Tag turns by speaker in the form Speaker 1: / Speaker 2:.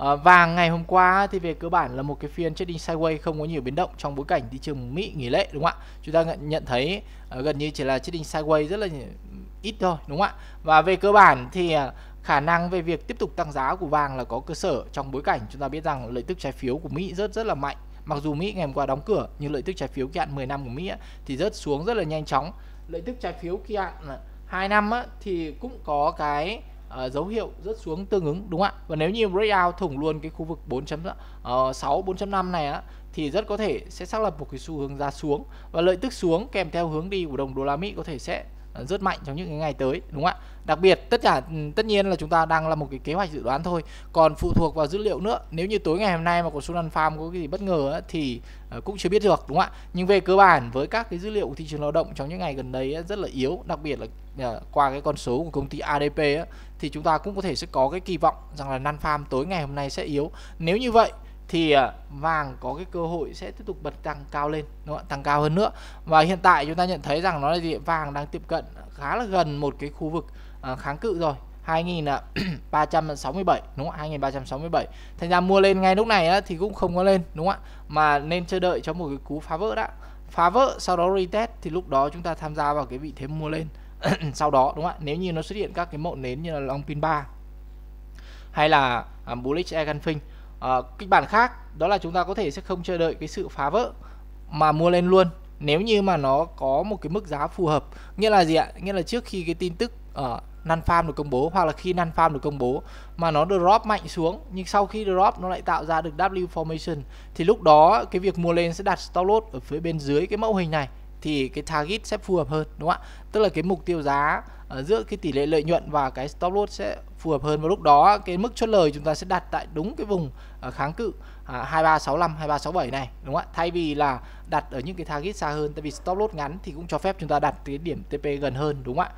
Speaker 1: À, ờ, vàng ngày hôm qua thì về cơ bản là một cái phiên trading sideways không có nhiều biến động trong bối cảnh thị trường Mỹ nghỉ lễ đúng không ạ? Chúng ta nhận thấy uh, gần như chỉ là trading sideways rất là ít thôi đúng không ạ? Và về cơ bản thì uh, khả năng về việc tiếp tục tăng giá của vàng là có cơ sở trong bối cảnh chúng ta biết rằng lợi tức trái phiếu của Mỹ rất rất là mạnh. Mặc dù Mỹ ngày hôm qua đóng cửa nhưng lợi tức trái phiếu kỳ hạn 10 năm của Mỹ ấy, thì rớt xuống rất là nhanh chóng. Lợi tức trái phiếu kỳ hạn 2 năm ấy, thì cũng có cái uh, dấu hiệu rớt xuống tương ứng đúng không ạ và nếu như breakout thủng luôn cái khu vực 4.6 uh, 4.5 này á thì rất có thể sẽ xác lập một cái xu hướng giá xuống và lợi tức xuống kèm theo hướng đi của đồng đô la Mỹ có thể sẽ Ờ, rất mạnh trong những ngày tới đúng không ạ đặc biệt tất cả ừ, tất nhiên là chúng ta đang là một cái kế hoạch dự đoán thôi còn phụ thuộc vào dữ liệu nữa nếu như tối ngày hôm nay mà có Sunan Farm có cái gì bất ngờ ấy, thì ờ, cũng chưa biết được đúng không ạ nhưng về cơ bản với các cái dữ liệu của thị trường lao động trong những ngày gần đây ấy, rất là yếu đặc biệt là ờ, qua cái con số của công ty ADP ấy, thì chúng ta cũng có thể sẽ có cái kỳ vọng rằng là Nan Farm tối ngày hôm nay sẽ yếu nếu như vậy thì à, vàng có cái cơ hội sẽ tiếp tục bật tăng cao lên đúng không? tăng cao hơn nữa và hiện tại chúng ta nhận thấy rằng nó là gì vàng đang tiếp cận khá là gần một cái khu vực à, kháng cự rồi 2367 à, đúng không? 2367. Thành ra mua lên ngay lúc này á, thì cũng không có lên đúng không ạ? Mà nên chờ đợi cho một cái cú phá vỡ đã. Phá vỡ sau đó retest thì lúc đó chúng ta tham gia vào cái vị thế mua lên. sau đó đúng không ạ? Nếu như nó xuất hiện các cái mộng nến như là long pin 3 hay là bullish air gunfing à, kịch bản khác đó là chúng ta có thể sẽ không chờ đợi cái sự phá vỡ mà mua lên luôn nếu như mà nó có một cái mức giá phù hợp nghĩa là gì ạ nghĩa là trước khi cái tin tức ở uh, nan farm được công bố hoặc là khi nan farm được công bố mà nó drop mạnh xuống nhưng sau khi drop nó lại tạo ra được W formation thì lúc đó cái việc mua lên sẽ đặt stop loss ở phía bên dưới cái mẫu hình này thì cái target sẽ phù hợp hơn đúng không ạ tức là cái mục tiêu giá uh, giữa cái tỷ lệ lợi nhuận và cái stop loss sẽ phù hợp hơn và lúc đó cái mức chốt lời chúng ta sẽ đặt tại đúng cái vùng ờ, kháng cự 2365 à, 2367 này đúng không ạ thay vì là đặt ở những cái target xa hơn tại vì stop loss ngắn thì cũng cho phép chúng ta đặt cái điểm TP gần hơn đúng không ạ